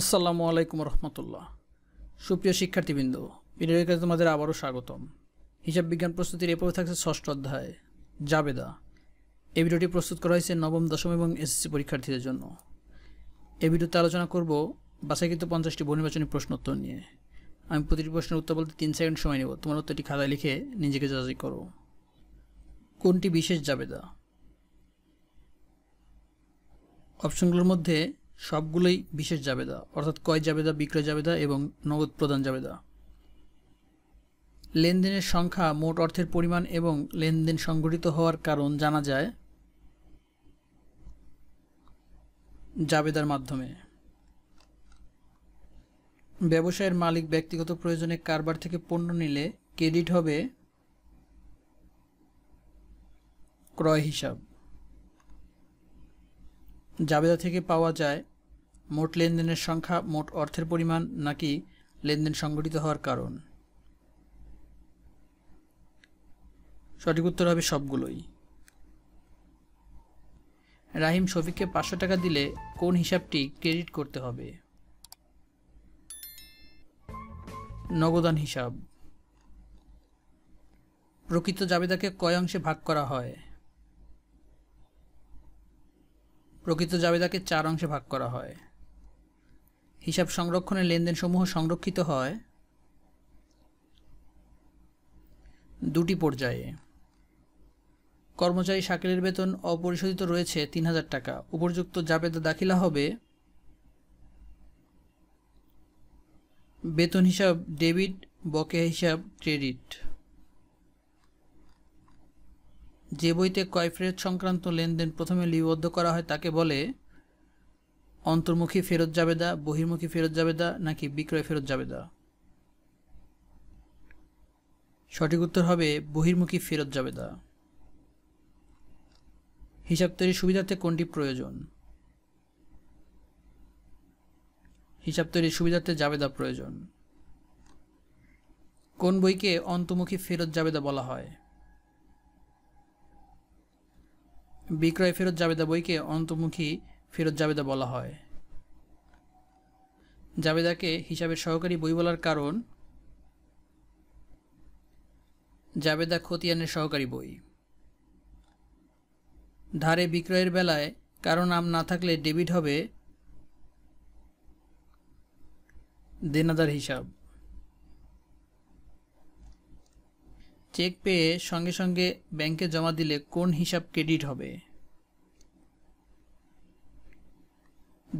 আসসালামু আলাইকুম রহমতুল্লাহ সুপ্রিয় শিক্ষার্থীবৃন্দ বিনিয়োগের কাছে তোমাদের আবারও স্বাগতম হিসাব বিজ্ঞান প্রস্তুতির এরপরে থাকছে ষষ্ঠ অধ্যায় জাবেদা এই ভিডিওটি প্রস্তুত করা হয়েছে নবম দশম এবং এসএসসি পরীক্ষার্থীদের জন্য এই ভিডিওতে আলোচনা করব বাছাইকৃত পঞ্চাশটি বহুনির্বাচনী প্রশ্নোত্তর নিয়ে আমি প্রতিটি প্রশ্নের উত্তর বলতে তিন সেকেন্ড সময় নেব তোমার উত্তরটি খাতায় লিখে নিজেকে যাচাই করো কোনটি বিশেষ জাবেদা অপশনগুলোর মধ্যে সবগুলোই বিশেষ জাবেদা অর্থাৎ কয় জাবেদা বিক্রয় জাবেদা এবং নগদ প্রদান জাবেদা লেনদেনের সংখ্যা মোট অর্থের পরিমাণ এবং লেনদেন সংঘটিত হওয়ার কারণ জানা যায় জাবেদার মাধ্যমে ব্যবসায়ের মালিক ব্যক্তিগত প্রয়োজনে কারবার থেকে পণ্য নিলে ক্রেডিট হবে ক্রয় হিসাব জাবেদা থেকে পাওয়া যায় মোট লেনদেনের সংখ্যা মোট অর্থের পরিমাণ নাকি লেনদেন সংগঠিত হওয়ার কারণ সঠিক উত্তর হবে সবগুলোই রাহিম শফিককে পাঁচশো টাকা দিলে কোন হিসাবটি ক্রেডিট করতে হবে নগদান হিসাব প্রকৃত জাবেদাকে কয় অংশে ভাগ করা হয় প্রকৃত জাবেদাকে চার অংশে ভাগ করা হয় হিসাব সংরক্ষণের লেনদেনসমূহ সংরক্ষিত হয় দুটি পর্যায়ে কর্মচারী শাকিলের বেতন অপরিশোধিত রয়েছে তিন হাজার টাকা উপযুক্ত জাবেদ দাখিলা হবে বেতন হিসাব ডেবিট বকেয়া হিসাব ক্রেডিট যে বইতে ক্রয়ফেরত সংক্রান্ত লেনদেন প্রথমে লিপিবদ্ধ করা হয় তাকে বলে অন্তর্মুখী ফেরত দা বহির্মুখী ফেরত দা নাকি বিক্রয় ফেরত দা সঠিক উত্তর হবে বহির্মুখী ফেরত দা হিসাব তৈরির সুবিধার্থে কোনটি প্রয়োজন হিসাব তৈরির সুবিধার্থে জাবেদা প্রয়োজন কোন বইকে অন্তমুখী ফেরত জাবেদা বলা হয় বিক্রয় ফেরত জাবেদা বইকে অন্তমুখী ফেরত জাবেদা বলা হয় জাবেদাকে হিসাবের সহকারী বই বলার কারণ জাবেদা খতিয়ানের সহকারী বই ধারে বিক্রয়ের বেলায় কারো নাম না থাকলে ডেবিট হবে দেনাদার হিসাব চেক পেয়ে সঙ্গে সঙ্গে ব্যাংকে জমা দিলে কোন হিসাব ক্রেডিট হবে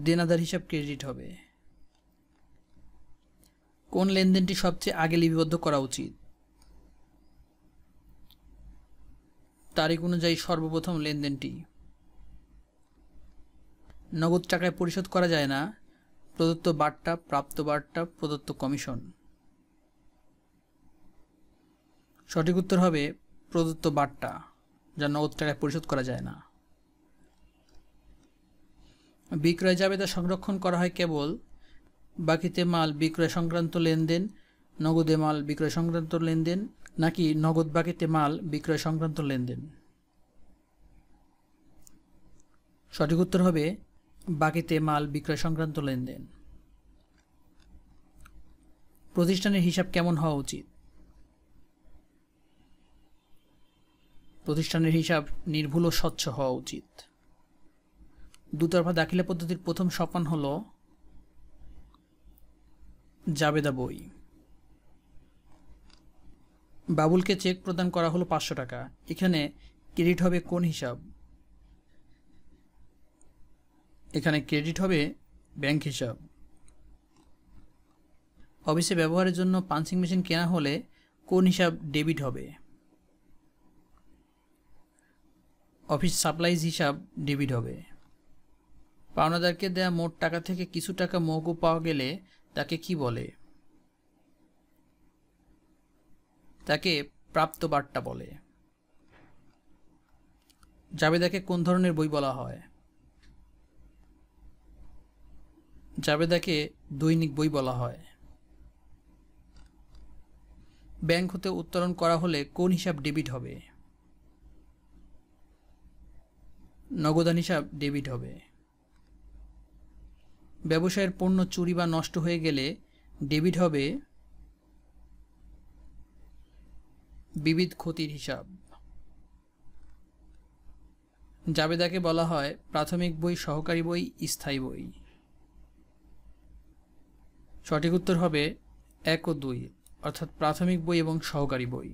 দেনাদার হিসাব ক্রেডিট হবে কোন লেনদেনটি সবচেয়ে আগে লিপিবদ্ধ করা উচিত তারিখ অনুযায়ী সর্বপ্রথম লেনদেনটি নগদ টাকায় পরিশোধ করা যায় না প্রদত্ত বার্তা প্রাপ্ত বার্তা প্রদত্ত কমিশন সঠিক উত্তর হবে প্রদত্ত বার্তা যা নগদ টাকায় পরিশোধ করা যায় না বিক্রয় জাবেদা সংরক্ষণ করা হয় কেবল বাকিতে মাল বিক্রয় সংক্রান্ত লেনদেন নগদে মাল বিক্রয় সংক্রান্ত লেনদেন নাকি নগদ বাকিতে মাল বিক্রয় সংক্রান্ত লেনদেন সঠিক উত্তর হবে বাকিতে মাল বিক্রয় সংক্রান্ত লেনদেন প্রতিষ্ঠানের হিসাব কেমন হওয়া উচিত প্রতিষ্ঠানের হিসাব নির্ভুল ও স্বচ্ছ হওয়া উচিত দুতরফা দাখিলা পদ্ধতির প্রথম সপান হল জাবেদা বই বাবুলকে চেক প্রদান করা হলো পাঁচশো টাকা এখানে ক্রেডিট হবে কোন হিসাব এখানে ক্রেডিট হবে ব্যাংক হিসাব অফিসে ব্যবহারের জন্য পাঞ্চিং মেশিন কেনা হলে কোন হিসাব ডেবিট হবে অফিস সাপ্লাইজ হিসাব ডেবিট হবে পাওনাদারকে দেয়া মোট টাকা থেকে কিছু টাকা মৌকুব পাওয়া গেলে তাকে কি বলে তাকে প্রাপ্ত বার্তা বলে জাবেদাকে কোন ধরনের বই বলা হয় জাবেদাকে দৈনিক বই বলা হয় ব্যাংক হতে উত্তোলন করা হলে কোন হিসাব ডেবিট হবে নগদান হিসাব ডেবিট হবে ব্যবসায়ের পণ্য চুরি বা নষ্ট হয়ে গেলে ডেবিট হবে বিবিধ ক্ষতির হিসাব জাবেদাকে বলা হয় প্রাথমিক বই সহকারী বই স্থায়ী বই সঠিক উত্তর হবে এক ও দুই অর্থাৎ প্রাথমিক বই এবং সহকারী বই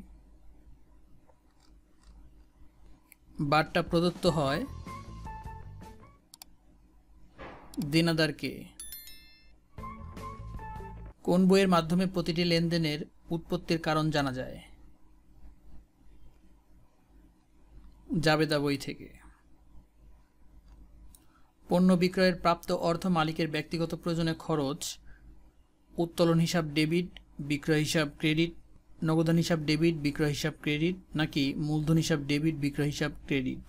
বারটা প্রদত্ত হয় দেনাদারকে কোন বইয়ের মাধ্যমে প্রতিটি লেনদেনের উৎপত্তির কারণ জানা যায় জাবেদা বই থেকে পণ্য বিক্রয়ের প্রাপ্ত অর্থ মালিকের ব্যক্তিগত প্রয়োজনে খরচ উত্তোলন হিসাব ডেবিট বিক্রয় হিসাব ক্রেডিট নগদন হিসাব ডেবিট বিক্রয় হিসাব ক্রেডিট নাকি মূলধন হিসাব ডেবিট বিক্রয় হিসাব ক্রেডিট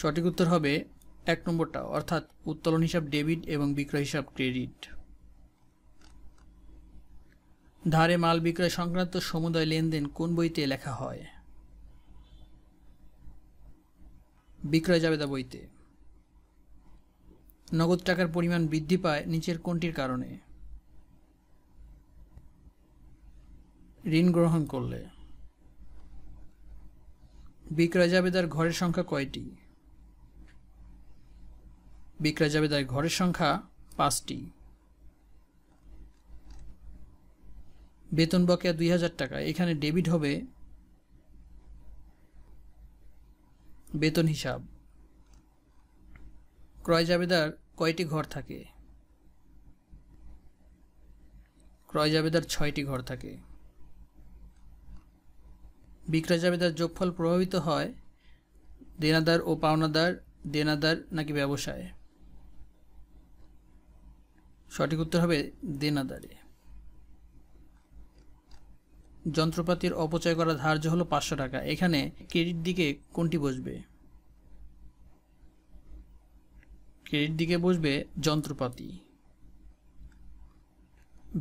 সঠিক উত্তর হবে এক নম্বরটা অর্থাৎ উত্তোলন হিসাব ডেবিট এবং বিক্রয় হিসাব ক্রেডিট ধারে মাল বিক্রয় সংক্রান্ত সমুদয় লেনদেন কোন বইতে লেখা হয় বিক্রয় তা বইতে নগদ টাকার পরিমাণ বৃদ্ধি পায় নিচের কোনটির কারণে ঋণ গ্রহণ করলে বিক্রয় যাবেদার ঘরের সংখ্যা কয়টি বিক্রয় জাবেদার ঘরের সংখ্যা পাঁচটি বেতন বকেয়া দুই হাজার টাকা এখানে ডেবিট হবে বেতন হিসাব ক্রয় জাবেদার কয়টি ঘর থাকে ক্রয় জাবেদার ছয়টি ঘর থাকে বিক্রয় জাবেদার যোগফল প্রভাবিত হয় দেনাদার ও পাওনাদার দেনাদার নাকি ব্যবসায় সঠিক উত্তর হবে দেনাদারে যন্ত্রপাতির অপচয় করা ধার্য হলো পাঁচশো টাকা এখানে ক্রেডিট দিকে কোনটি বসবে ক্রেডিট দিকে বসবে যন্ত্রপাতি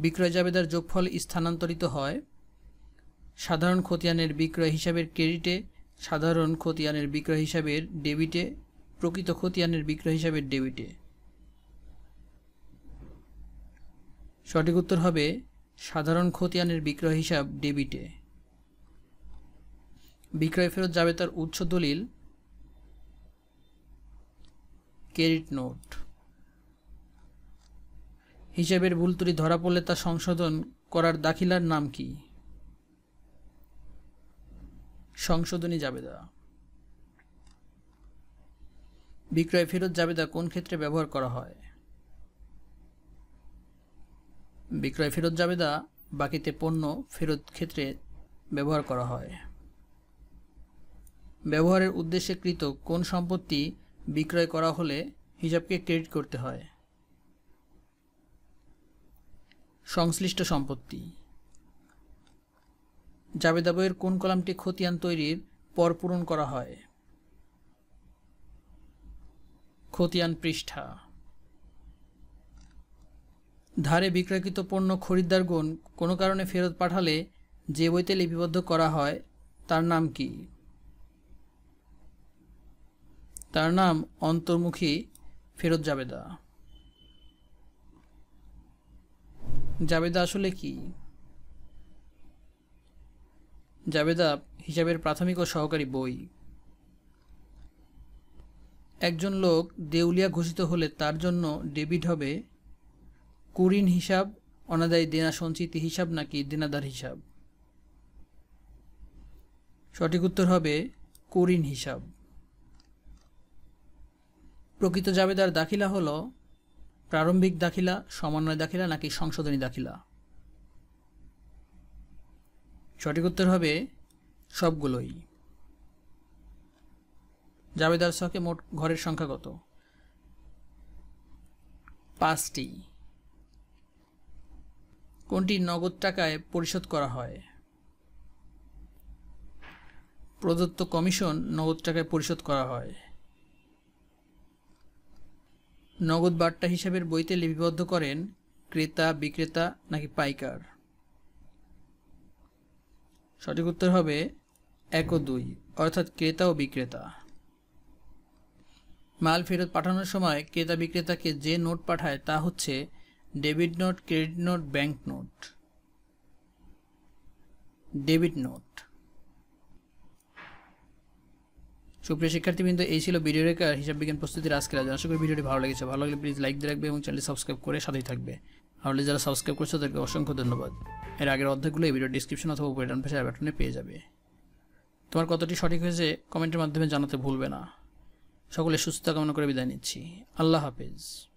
বিক্রয় জাবেদার যোগফল স্থানান্তরিত হয় সাধারণ খতিয়ানের বিক্রয় হিসাবের ক্রেডিটে সাধারণ খতিয়ানের বিক্রয় হিসাবের ডেবিটে প্রকৃত খতিয়ানের বিক্রয় হিসাবের ডেবিটে সঠিক উত্তর হবে সাধারণ খতিয়ানের বিক্রয় হিসাব ডেবিটে বিক্রয় ফেরত যাবে তার উচ্চ দলিল ক্রেডিট নোট হিসাবের ভুল ধরা পড়লে তা সংশোধন করার দাখিলার নাম কি সংশোধনী জাবেদা বিক্রয় ফেরত জাবেদা কোন ক্ষেত্রে ব্যবহার করা হয় বিক্রয় ফেরত জাবেদা বাকিতে পণ্য ফেরত ক্ষেত্রে ব্যবহার করা হয় ব্যবহারের উদ্দেশ্যে কৃত কোন সম্পত্তি বিক্রয় করা হলে হিসাবকে ক্রেডিট করতে হয় সংশ্লিষ্ট সম্পত্তি জাবেদা বইয়ের কোন কলামটি খতিয়ান তৈরির পর পূরণ করা হয় খতিয়ান পৃষ্ঠা ধারে বিক্রয়কৃত পণ্য খরিদ্দারগণ কোনো কারণে ফেরত পাঠালে যে বইতে লিপিবদ্ধ করা হয় তার নাম কি তার নাম অন্তর্মুখী ফেরত জাবেদা জাবেদা আসলে কি জাবেদা হিসাবের প্রাথমিক ও সহকারী বই একজন লোক দেউলিয়া ঘোষিত হলে তার জন্য ডেবিট হবে কুরিন হিসাব অনাদায়ী দেনা সঞ্চিতি হিসাব নাকি দেনাদার হিসাব সঠিক উত্তর হবে কুরিন হিসাব প্রকৃত জাবেদার দাখিলা হল প্রারম্ভিক দাখিলা সমন্বয় দাখিলা নাকি সংশোধনী দাখিলা সঠিক উত্তর হবে সবগুলোই জাবেদার সকে মোট ঘরের সংখ্যা কত পাঁচটি কোনটি নগদ টাকায় পরিশোধ করা হয় প্রদত্ত কমিশন নগদ টাকায় পরিশোধ করা হয় নগদ বার্তা হিসাবের বইতে লিপিবদ্ধ করেন ক্রেতা বিক্রেতা নাকি পাইকার সঠিক উত্তর হবে এক ও দুই অর্থাৎ ক্রেতা ও বিক্রেতা মাল ফেরত পাঠানোর সময় ক্রেতা বিক্রেতাকে যে নোট পাঠায় তা হচ্ছে debit note credit note bank note debit note সুপ্রিয় শিক্ষার্থীবৃন্দ এই ছিল ভিডিও রেখার হিসাব বিজ্ঞান প্রস্তুতির আজকের আজ আশা করি ভিডিওটি ভালো লেগেছে ভালো লাগলে প্লিজ লাইক দিয়ে রাখবে এবং চ্যানেলটি সাবস্ক্রাইব করে সাথেই থাকবে তাহলে যারা সাবস্ক্রাইব করছে তাদেরকে অসংখ্য ধন্যবাদ এর আগের অধ্যায়গুলো এই ভিডিও ডিসক্রিপশন অথবা উপরেটান পেশার ব্যাটনে পেয়ে যাবে তোমার কতটি সঠিক হয়েছে কমেন্টের মাধ্যমে জানাতে ভুলবে না সকলে সুস্থতা কামনা করে বিদায় নিচ্ছি আল্লাহ হাফেজ